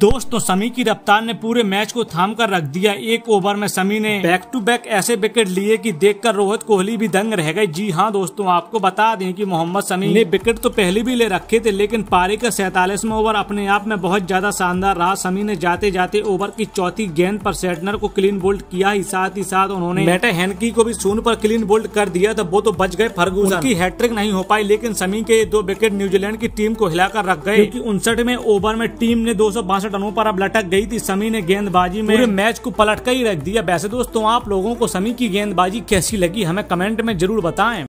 दोस्तों तो समी की रफ्तार ने पूरे मैच को थाम कर रख दिया एक ओवर में समी ने बैक टू बैक ऐसे विकेट लिए कि देखकर रोहित कोहली भी दंग रह गए जी हाँ दोस्तों आपको बता दें कि मोहम्मद समी ने विकेट तो पहले भी ले रखे थे लेकिन पारी का सैतालीसवा ओवर अपने आप में बहुत ज्यादा शानदार रहा समी ने जाते जाते ओवर की चौथी गेंद पर सेटनर को क्लीन बोल्ट किया ही साथ ही साथ उन्होंने मैटे हैनकी को भी सुन पर क्लीन बोल्ट कर दिया था वो तो बच गए फरगूस की हैट्रिक नहीं हो पाई लेकिन समी के दो विकेट न्यूजीलैंड की टीम को हिलाकर रख गए उनसठवें ओवर में टीम ने दो बासठ रनों पर अब लटक गई थी समी ने गेंदबाजी में पूरे मैच को पलट कर ही रख दिया वैसे दोस्तों आप लोगों को समी की गेंदबाजी कैसी लगी हमें कमेंट में जरूर बताएं